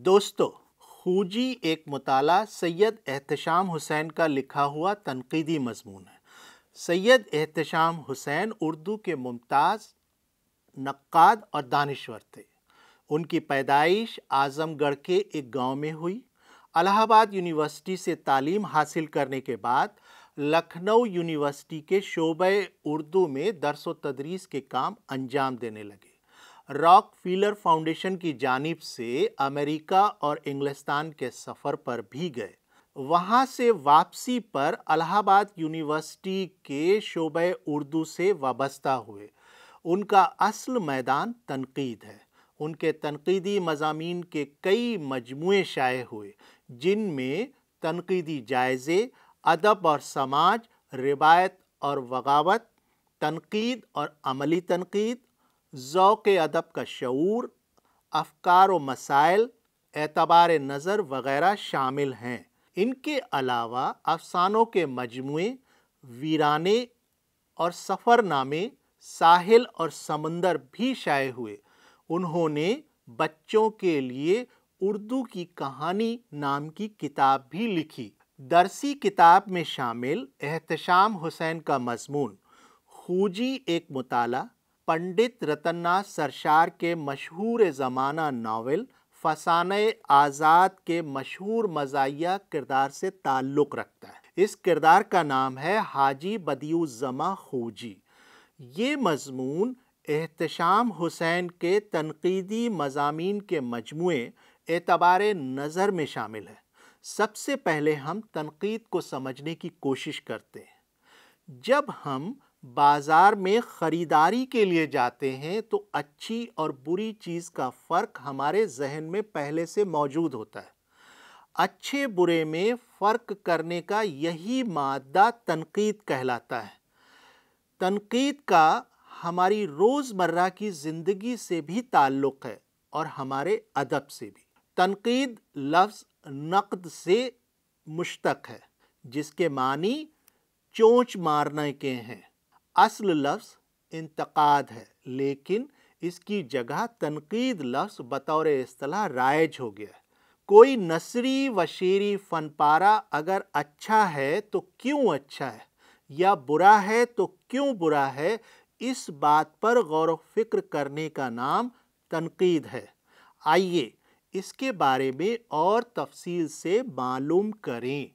दोस्तों खूजी एक मताला सैयद एहतशाम हुसैन का लिखा हुआ तनकीदी मजमून है सैयद एहतशाम हुसैन उर्दू के मुमताज़ नक्काद और दानश्वर थे उनकी पैदाइश आज़मगढ़ के एक गांव में हुई अलाहाबाद यूनिवर्सिटी से तालीम हासिल करने के बाद लखनऊ यूनिवर्सिटी के शोबे उर्दू में दरस व तदरीस के काम अंजाम देने लगे रॉक फीलर फाउंडेशन की जानिब से अमेरिका और इंग्लिस्तान के सफ़र पर भी गए वहाँ से वापसी पर अलाहाबाद यूनिवर्सिटी के शोब उर्दू से वाबस्ता हुए उनका असल मैदान तनकीद है उनके तनकीदी मजामी के कई मजमू शाये हुए जिनमें तनकीदी जायज़े अदब और समाज रिवायत और बगावत तनकीद और अमली तनकीद ओक़ अदब का शूर अफकार व मसाइल एतबार नज़र वगैरह शामिल हैं इनके अलावा अफसानों के मजमु वीराने और सफ़रनामे साहिल और समंदर भी शाये हुए उन्होंने बच्चों के लिए उर्दू की कहानी नाम की किताब भी लिखी दरसी किताब में शामिल एहतशाम हुसैन का मजमून खूजी एक मुताला पंडित रतन्ना सरशार के मशहूर ज़माना नावल फसान आज़ाद के मशहूर मजाया किरदार से ताल्लुक़ रखता है इस किरदार का नाम है हाजी जमा खोजी ये मजमून एहतशाम हुसैन के तनकीदी मजामी के मजमू एतबार नज़र में शामिल है सबसे पहले हम तनकीद को समझने की कोशिश करते हैं जब हम बाज़ार में ख़रीदारी के लिए जाते हैं तो अच्छी और बुरी चीज़ का फ़र्क हमारे जहन में पहले से मौजूद होता है अच्छे बुरे में फ़र्क करने का यही मादा तनकीद कहलाता है तनकीद का हमारी रोज़मर्रा की ज़िंदगी से भी ताल्लुक़ है और हमारे अदब से भी तनकीद लफ्ज़ नकद से मुश्तक है जिसके मानी चोंच मारने के हैं असल लफ्स इंतकाद है लेकिन इसकी जगह तनकीद लफ्स बतौर असलाह राइज हो गया है कोई नसरी व शेरी फ़न पारा अगर अच्छा है तो क्यों अच्छा है या बुरा है तो क्यों बुरा है इस बात पर गौर फिक्र करने का नाम तनकीद है आइए इसके बारे में और तफसील से मालूम करें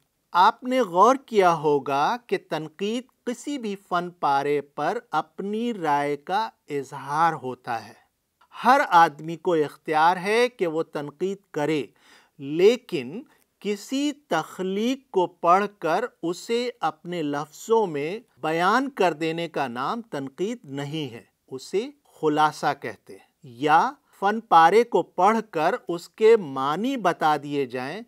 आपने गौर किया होगा कि तनकीद किसी भी फन पारे पर अपनी राय का इजहार होता है हर आदमी को इख्तियार है कि वो तनकीद करे लेकिन किसी तख्लीक को पढ़कर उसे अपने लफ्ज़ों में बयान कर देने का नाम तनकीद नहीं है उसे खुलासा कहते हैं या फन पारे को पढ़कर उसके मानी बता दिए जाएं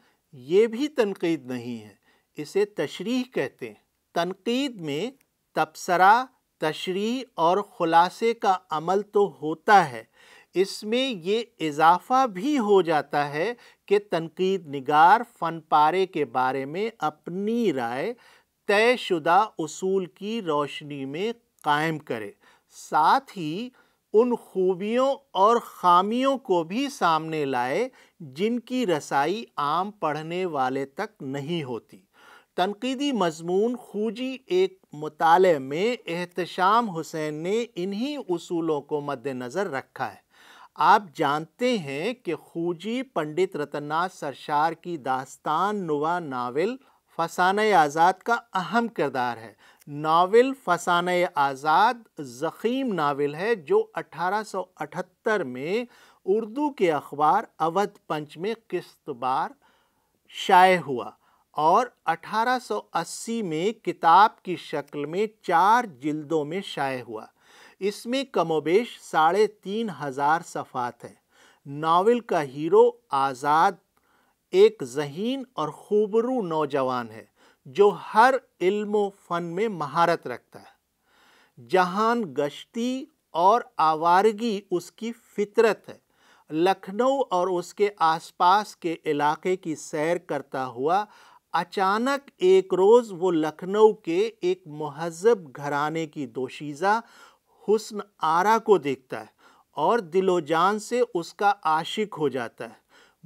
ये भी तनकीद नहीं है इसे तशरीह कहते हैं तनकीद में तबसरा तशरी और ख़ुलासे का अमल तो होता है इसमें ये इजाफा भी हो जाता है कि तनकीद नगार फ़न पारे के बारे में अपनी राय तयशुदा उसूल की रोशनी में कायम करे साथ ही उन खूबियों और ख़ामियों को भी सामने लाए जिनकी रसाई आम पढ़ने वाले तक नहीं होती तनकीदी मजमून खूजी एक मताले में एहतशाम हुसैन ने इन्हीं असूलों को मद्देनज़र रखा है आप जानते हैं कि खूजी पंडित रतननाथ सरशार की दास्तान नुवा नावल फ़सान आज़ाद का अहम किरदार है नावल फसाना आज़ाद ज़ख़ीम नावल है जो 1878 में उर्दू के अखबार अवध पंच में किस्त बार शाये हुआ और 1880 में किताब की शक्ल में चार जिल्दों में शाये हुआ इसमें कमोबेश साढ़े तीन हजार सफ़ात हैं नावल का हीरो आज़ाद एक जहीन और खूबरू नौजवान है जो हर इल्म फ़न में महारत रखता है जहान गश्ती और आवारगी उसकी फितरत है लखनऊ और उसके आसपास के इलाके की सैर करता हुआ अचानक एक रोज़ वो लखनऊ के एक महजब घराने की दोशीज़ा हुस्न आरा को देखता है और दिलोजान से उसका आशिक हो जाता है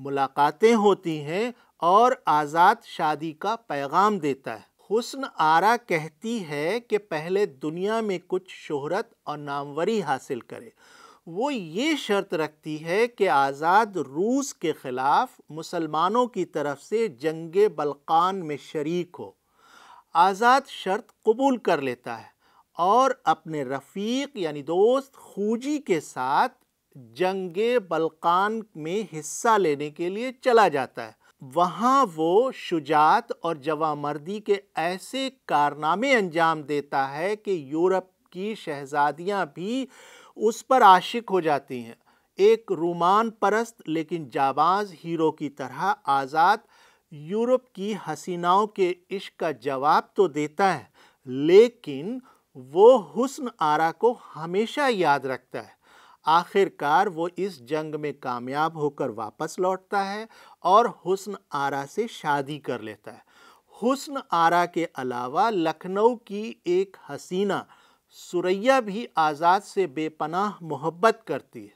मुलाकातें होती हैं और आज़ाद शादी का पैगाम देता है हुस्न आरा कहती है कि पहले दुनिया में कुछ शोहरत और नामवरी हासिल करे वो ये शर्त रखती है कि आज़ाद रूस के ख़िलाफ़ मुसलमानों की तरफ से जंग बलकान में शरीक हो आज़ाद शर्त कबूल कर लेता है और अपने रफ़ीक यानी दोस्त खूजी के साथ जंग बलकान में हिस्सा लेने के लिए चला जाता है वहाँ वो शुजात और जवामर्दी के ऐसे कारनामे अंजाम देता है कि यूरोप की शहजादियाँ भी उस पर आशिक हो जाती हैं एक रोमान परस्त लेकिन जाबाज हीरो की तरह आज़ाद यूरोप की हसीनाओं के इश्क का जवाब तो देता है लेकिन वो हुस्न आरा को हमेशा याद रखता है आखिरकार वो इस जंग में कामयाब होकर वापस लौटता है और हुस्न आरा से शादी कर लेता है हुस्न आरा के अलावा लखनऊ की एक हसीना सुरैया भी आज़ाद से बेपनाह मोहब्बत करती है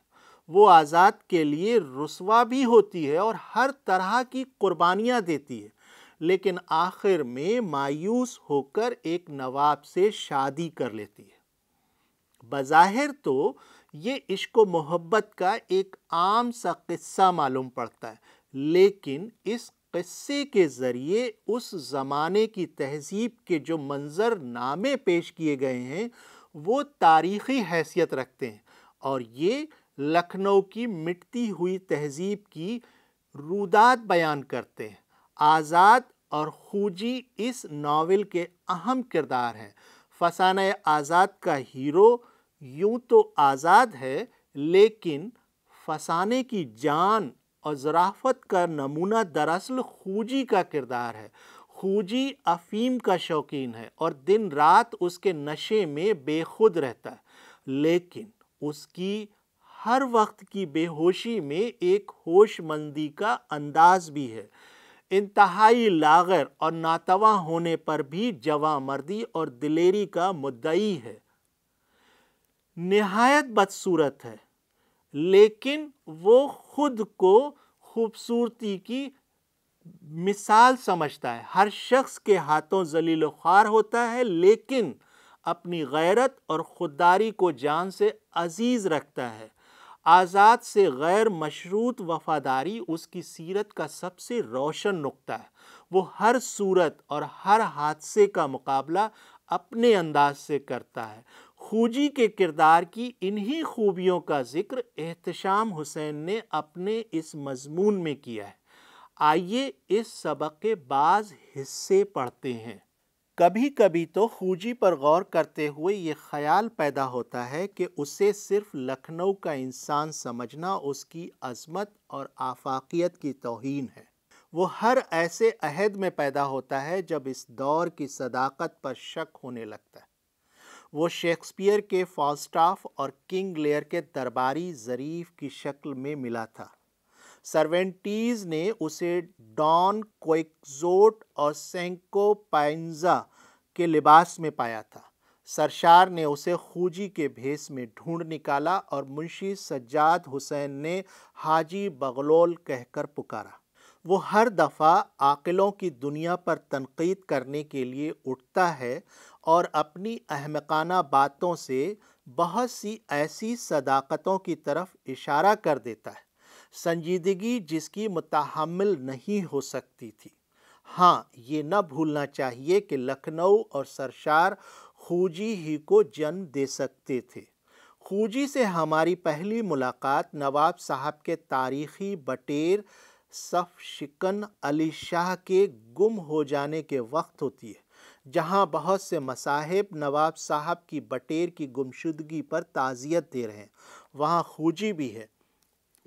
वो आज़ाद के लिए रसवा भी होती है और हर तरह की कुर्बानियाँ देती है लेकिन आखिर में मायूस होकर एक नवाब से शादी कर लेती है बज़ाहिर तो ये इश्क मोहब्बत का एक आम सा किस्सा मालूम पड़ता है लेकिन इस क़स्से के ज़रिए उस ज़माने की तहज़ीब के जो मंज़र नामे पेश किए गए हैं वो तारीख़ी हैसियत रखते हैं और ये लखनऊ की मिटती हुई तहज़ीब की रूदात बयान करते हैं आज़ाद और खूजी इस नावल के अहम किरदार हैं फसान आज़ाद का हीरो यूं तो आज़ाद है लेकिन फसाने की जान और ज़राफ़त का नमूना दरअसल खूजी का किरदार है खूजी अफीम का शौकीन है और दिन रात उसके नशे में बेखुद रहता है लेकिन उसकी हर वक्त की बेहोशी में एक होशमंदी का अंदाज भी है इंतहाई लागर और नातवा होने पर भी जवा मर्दी और दिलेरी का मुद्दई है नहायत बदसूरत है लेकिन वो खुद को खूबसूरती की मिसाल समझता है हर शख्स के हाथों जलील ख्वार होता है लेकिन अपनी गैरत और खुददारी को जान से अजीज़ रखता है आज़ाद से गैर मशरूत वफादारी उसकी सीरत का सबसे रोशन नुक्ता है वो हर सूरत और हर हादसे का मुकाबला अपने अंदाज से करता है खूजी के किरदार की इन्हीं खूबियों का जिक्र एहतशाम हुसैन ने अपने इस मजमून में किया है आइए इस सबक के बाज़ हिस्से पढ़ते हैं कभी कभी तो खूजी पर गौर करते हुए ये ख्याल पैदा होता है कि उसे सिर्फ लखनऊ का इंसान समझना उसकी अजमत और आफाकियत की तोहन है वो हर ऐसे अहद में पैदा होता है जब इस दौर की सदाकत पर शक होने लगता है वो शेक्सपियर के फॉलस्टाफ और किंग लेयर के दरबारी जरीफ की शक्ल में मिला था सर्वेंटीज ने उसे डॉन क्वेक्जोट और सेंको पाइंजा के लिबास में पाया था सरशार ने उसे खूजी के भेस में ढूंढ निकाला और मुंशी सज्जाद हुसैन ने हाजी बगलोल कहकर पुकारा वो हर दफ़ा आकलों की दुनिया पर तनकीद करने के लिए उठता है और अपनी अहमकाना बातों से बहुत सी ऐसी सदाकतों की तरफ इशारा कर देता है संजीदगी जिसकी मुतहमल नहीं हो सकती थी हाँ ये न भूलना चाहिए कि लखनऊ और सरशार खूजी ही को जन्म दे सकते थे खूजी से हमारी पहली मुलाकात नवाब साहब के तारीखी बटेर शिकन अली शाह के गुम हो जाने के वक्त होती है जहां बहुत से मसाहिब नवाब साहब की बटेर की गुमशुदगी पर ताज़ियत दे रहे हैं वहां खूजी भी है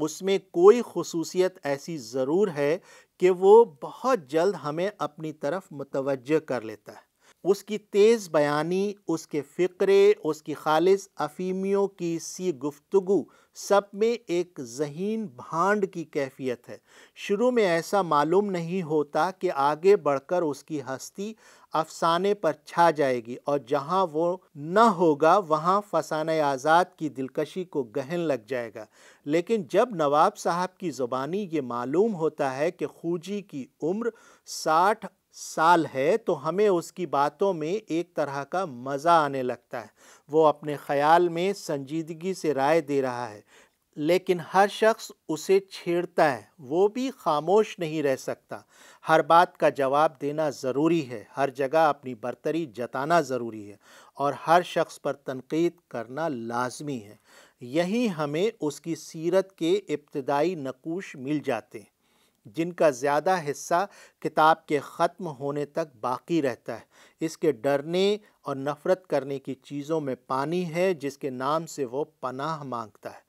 उसमें कोई खसूसियत ऐसी ज़रूर है कि वो बहुत जल्द हमें अपनी तरफ मुतवजह कर लेता है उसकी तेज़ बयानी उसके फ़िक्रे उसकी खालिस अफीमियों की सी गुफ्तगु सब में एक जहीन भांड की कैफियत है शुरू में ऐसा मालूम नहीं होता कि आगे बढ़कर उसकी हस्ती अफसाने पर छा जाएगी और जहां वो न होगा वहां फसान आज़ाद की दिलकशी को गहन लग जाएगा लेकिन जब नवाब साहब की ज़ुबानी ये मालूम होता है कि खूजी की उम्र साठ साल है तो हमें उसकी बातों में एक तरह का मज़ा आने लगता है वो अपने ख्याल में संजीदगी से राय दे रहा है लेकिन हर शख्स उसे छेड़ता है वो भी खामोश नहीं रह सकता हर बात का जवाब देना ज़रूरी है हर जगह अपनी बरतरी जताना ज़रूरी है और हर शख्स पर तनकीद करना लाजमी है यहीं हमें उसकी सीरत के इब्तदाई नकूश मिल जाते हैं जिनका ज़्यादा हिस्सा किताब के ख़त्म होने तक बाकी रहता है इसके डरने और नफ़रत करने की चीज़ों में पानी है जिसके नाम से वो पनाह मांगता है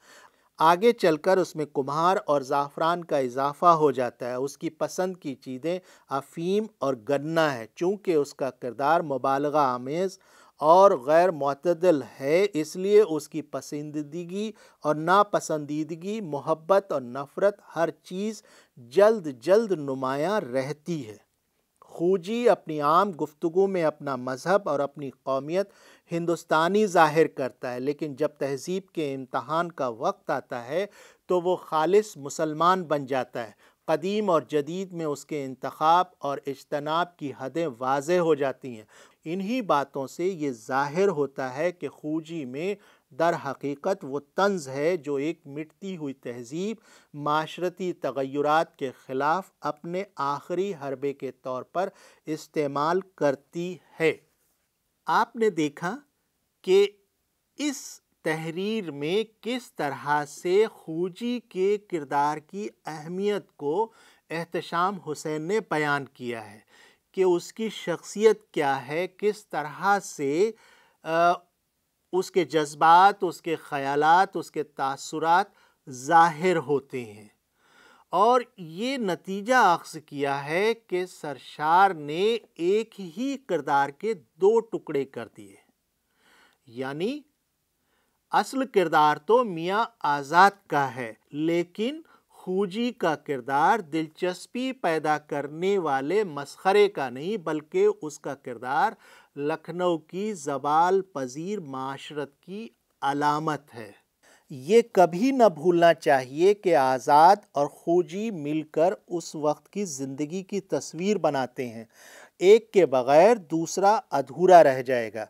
आगे चलकर उसमें कुम्हार और ज़ाफ़रान का इजाफ़ा हो जाता है उसकी पसंद की चीज़ें अफ़ीम और गन्ना है चूँकि उसका किरदार मुबालगा आमेज़ और गैर मतदल है इसलिए उसकी पसंदीदगी और नापसंदीदगी मोहब्बत और नफ़रत हर चीज़ जल्द जल्द नुमाया रहती है खूजी अपनी आम गुफ्तु में अपना मज़हब और अपनी कौमियत हिंदुस्तानी ज़ाहिर करता है लेकिन जब तहजीब के इम्तहान का वक्त आता है तो वो खालिस मुसलमान बन जाता है कदीम और जदीद में उसके इंतखब और इजतनाब की हदें वाज हो जाती हैं इन्हीं बातों से ये जाहिर होता है कि खूजी में दर हकीकत वो तंज है जो एक मिटती हुई तहजीब माशरती तगैरत के ख़िलाफ़ अपने आखिरी हरबे के तौर पर इस्तेमाल करती है आपने देखा कि इस तहरीर में किस तरह से खूजी के किरदार की अहमियत को एहतशाम हुसैन ने बयान किया है कि उसकी शख्सियत क्या है किस तरह से आ, उसके जज्बात उसके ख़यालात उसके तासुरात ज़ाहिर होते हैं और ये नतीजा अक्स किया है कि सरशार ने एक ही किरदार के दो टुकड़े कर दिए यानी असल किरदार तो मियाँ आज़ाद का है लेकिन खूजी का किरदार दिलचस्पी पैदा करने वाले मसखरे का नहीं बल्कि उसका किरदार लखनऊ की जवाल पजीर माशरत की अलामत है ये कभी न भूलना चाहिए कि आज़ाद और खूजी मिलकर उस वक्त की ज़िंदगी की तस्वीर बनाते हैं एक के बगैर दूसरा अधूरा रह जाएगा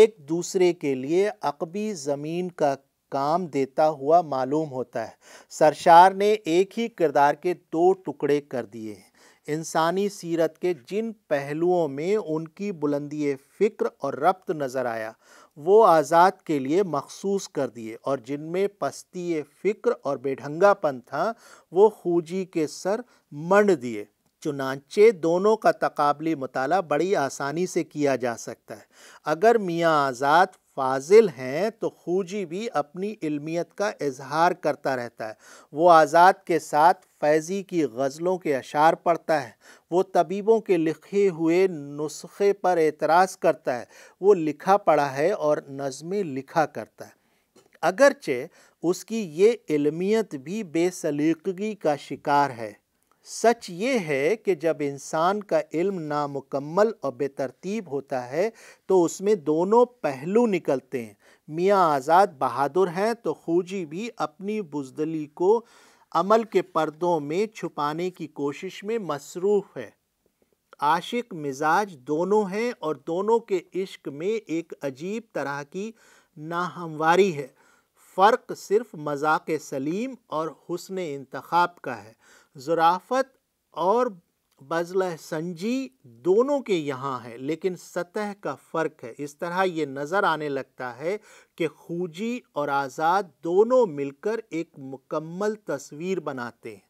एक दूसरे के लिए अकबी ज़मीन का काम देता हुआ मालूम होता है सरशार ने एक ही किरदार के दो टुकड़े कर दिए इंसानी सीरत के जिन पहलुओं में उनकी बुलंदी फ़िक्र और रब्त नज़र आया वो आज़ाद के लिए मखसूस कर दिए और जिनमें पस्ती फ़िक्र और बेढंगापन था वो खूजी के सर मंड दिए चुनाचे दोनों का तकबली मताला बड़ी आसानी से किया जा सकता है अगर मियाँ आज़ाद फाजिल हैं तो खूजी भी अपनी इल्मियत का इजहार करता रहता है वो आज़ाद के साथ फैज़ी की गज़लों के अशार पढ़ता है वो तबीबों के लिखे हुए नुस्खे पर एतराज़ करता है वो लिखा पढ़ा है और नज़में लिखा करता है अगरचे उसकी ये इल्मियत भी बेसलीकगी का शिकार है सच ये है कि जब इंसान का इल्म नामुकम्मल और बेतरतीब होता है तो उसमें दोनों पहलू निकलते हैं मियाँ आज़ाद बहादुर हैं तो खूजी भी अपनी बुजदली को अमल के पर्दों में छुपाने की कोशिश में मसरूफ़ है आशिक मिजाज दोनों हैं और दोनों के इश्क में एक अजीब तरह की नाहमवारी है फ़र्क सिर्फ मजाक सलीम और हुसन इंतखाब का है ज़राफत और बजलह संजी दोनों के यहाँ है लेकिन सतह का फ़र्क है इस तरह ये नज़र आने लगता है कि खूजी और आज़ाद दोनों मिलकर एक मुकम्मल तस्वीर बनाते हैं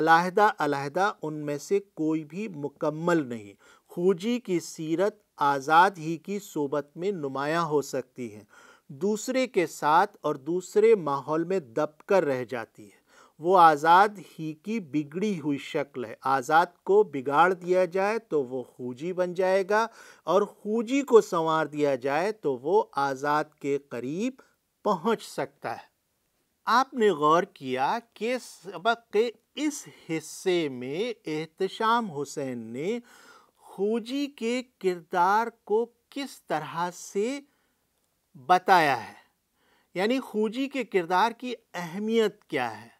अलहदा अलहदा उनमें से कोई भी मुकम्मल नहीं खूजी की सीरत आज़ाद ही की सोबत में नुमाया हो सकती है दूसरे के साथ और दूसरे माहौल में दबकर रह जाती है वो आज़ाद ही की बिगड़ी हुई शक्ल है आज़ाद को बिगाड़ दिया जाए तो वो खूजी बन जाएगा और खूजी को संवार दिया जाए तो वो आज़ाद के करीब पहुंच सकता है आपने गौर किया कि सबक के इस हिस्से में एहतशाम हुसैन ने खूजी के किरदार को किस तरह से बताया है यानी खूजी के किरदार की अहमियत क्या है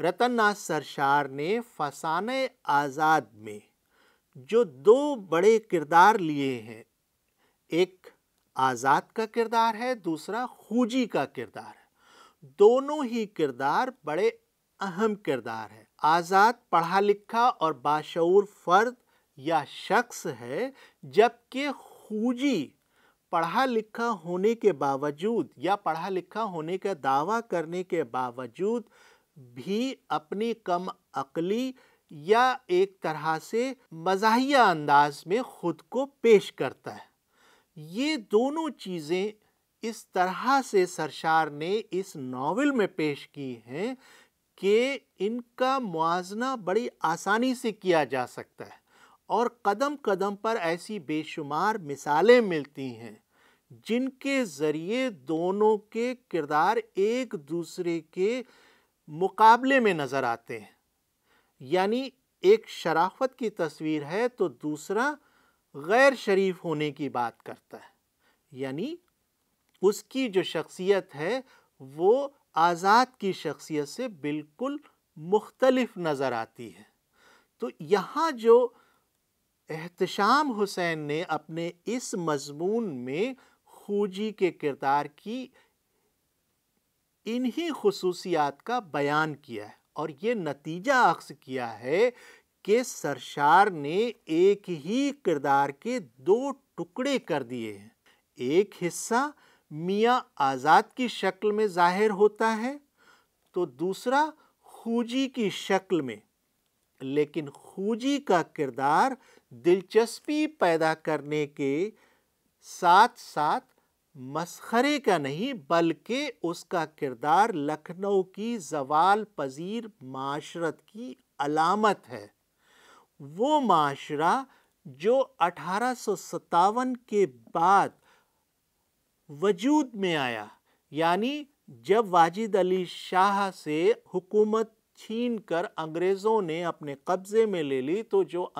रतननाथ सरशार ने फसान आज़ाद में जो दो बड़े किरदार लिए हैं एक आज़ाद का किरदार है दूसरा खूजी का किरदार है दोनों ही किरदार बड़े अहम किरदार है आज़ाद पढ़ा लिखा और बाशूर फ़र्द या शख्स है जबकि खूजी पढ़ा लिखा होने के बावजूद या पढ़ा लिखा होने का दावा करने के बावजूद भी अपनी कम अकली या एक तरह से मजाहिया अंदाज में ख़ुद को पेश करता है ये दोनों चीज़ें इस तरह से सरशार ने इस नावल में पेश की हैं कि इनका मुआजना बड़ी आसानी से किया जा सकता है और कदम कदम पर ऐसी बेशुमार मिसालें मिलती हैं जिनके ज़रिए दोनों के किरदार एक दूसरे के मुकाबले में नज़र आते हैं यानी एक शराफत की तस्वीर है तो दूसरा गैर शरीफ होने की बात करता है यानी उसकी जो शख्सियत है वो आज़ाद की शख्सियत से बिल्कुल मुख्तलफ नज़र आती है तो यहाँ जो एहतशाम हुसैन ने अपने इस मजमून में खूजी के किरदार की इन्हीं खसूसियात का बयान किया है और ये नतीजा अक्स किया है कि सरशार ने एक ही किरदार के दो टुकड़े कर दिए हैं एक हिस्सा मियाँ आज़ाद की शक्ल में ज़ाहिर होता है तो दूसरा खूजी की शक्ल में लेकिन खूजी का किरदार दिलचस्पी पैदा करने के साथ साथ मसखरे का नहीं बल्कि उसका किरदार लखनऊ की जवाल पजीर माशरत की अलामत है वो माशरा जो अठारह के बाद वजूद में आया यानी जब वाजिद अली शाह से हुकूमत छीन कर अंग्रेज़ों ने अपने कब्ज़े में ले ली तो जो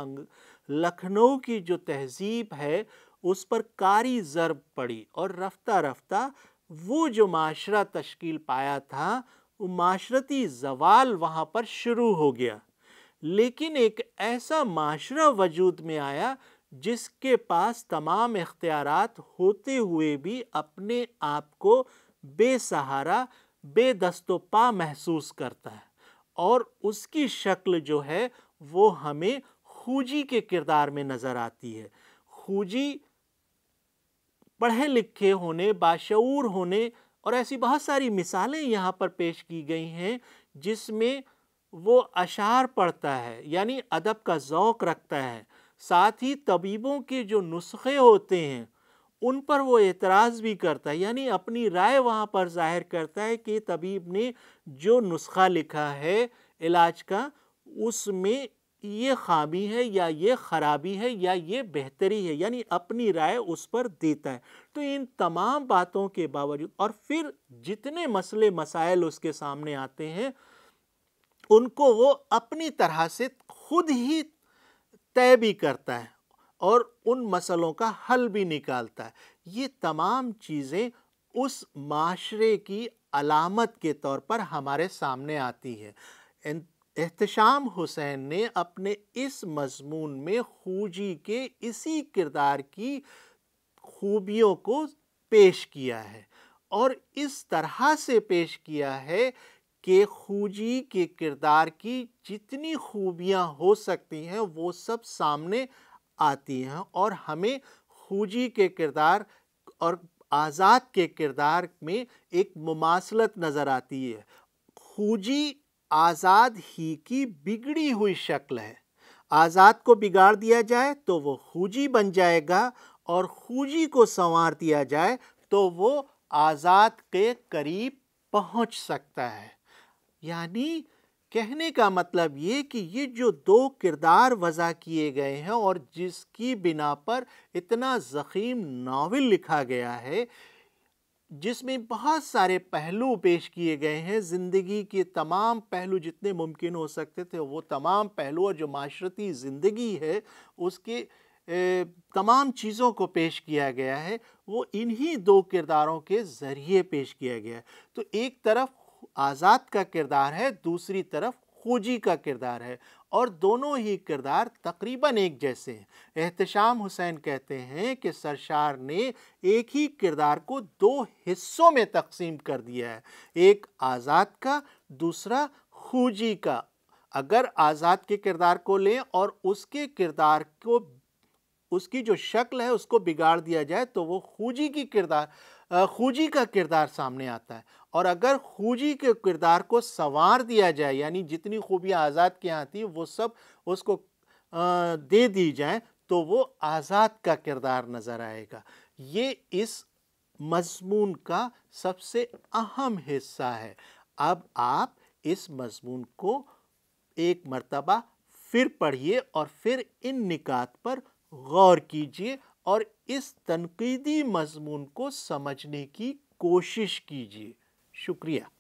लखनऊ की जो तहजीब है उस पर कारी ज़रब पड़ी और रफ्ता रफ्ता वो जो माशरा तश्कील पाया था वो माशरती जवाल वहाँ पर शुरू हो गया लेकिन एक ऐसा माशरा वजूद में आया जिसके पास तमाम इख्तियार होते हुए भी अपने आप को बेसहारा बेदस्तोपा महसूस करता है और उसकी शक्ल जो है वो हमें खूजी के किरदार में नज़र आती है खूजी पढ़े लिखे होने बाशूर होने और ऐसी बहुत सारी मिसालें यहाँ पर पेश की गई हैं जिसमें वो अशार पढ़ता है यानी अदब का ज़ौक़ रखता है साथ ही तबीबों के जो नुस्खे होते हैं उन पर वो एतराज़ भी करता है यानी अपनी राय वहाँ पर ज़ाहिर करता है कि तबीब ने जो नुस्खा लिखा है इलाज का उसमें ये खामी है या ये खराबी है या ये बेहतरी है यानी अपनी राय उस पर देता है तो इन तमाम बातों के बावजूद और फिर जितने मसले मसाइल उसके सामने आते हैं उनको वो अपनी तरह से खुद ही तय भी करता है और उन मसलों का हल भी निकालता है ये तमाम चीज़ें उस माशरे की अलामत के तौर पर हमारे सामने आती है एहतशाम हुसैन ने अपने इस मजमून में खूजी के इसी किरदार की खूबियों को पेश किया है और इस तरह से पेश किया है कि खूजी के किरदार की जितनी खूबियां हो सकती हैं वो सब सामने आती हैं और हमें खूजी के किरदार और आज़ाद के किरदार में एक मुमासलत नज़र आती है खूजी आज़ाद ही की बिगड़ी हुई शक्ल है आज़ाद को बिगाड़ दिया जाए तो वो खूजी बन जाएगा और खूजी को संवार दिया जाए तो वो आज़ाद के करीब पहुंच सकता है यानी कहने का मतलब ये कि ये जो दो किरदार वज़ा किए गए हैं और जिसकी बिना पर इतना ज़ख़ीम नावल लिखा गया है जिसमें बहुत सारे पहलू पेश किए गए हैं ज़िंदगी के तमाम पहलू जितने मुमकिन हो सकते थे वो तमाम पहलू और जो माशरती ज़िंदगी है उसके तमाम चीज़ों को पेश किया गया है वो इन्हीं दो किरदारों के ज़रिए पेश किया गया है तो एक तरफ आज़ाद का किरदार है दूसरी तरफ खोजी का किरदार है और दोनों ही किरदार तकरीबन एक जैसे हैं एहतशाम हुसैन कहते हैं कि सरशार ने एक ही किरदार को दो हिस्सों में तकसीम कर दिया है एक आज़ाद का दूसरा खूजी का अगर आज़ाद के किरदार को लें और उसके किरदार को उसकी जो शक्ल है उसको बिगाड़ दिया जाए तो वो खूजी की किरदार खूजी का किरदार सामने आता है और अगर खूजी के किरदार को संवार दिया जाए यानी जितनी खूबियाँ आज़ाद के यहाँ थी वो सब उसको दे दी जाए तो वो आज़ाद का किरदार नज़र आएगा ये इस मजमून का सबसे अहम हिस्सा है अब आप इस मजमून को एक मरतबा फिर पढ़िए और फिर इन निकात पर गौर कीजिए और इस तनकीदी मजमून को समझने की कोशिश कीजिए शुक्रिया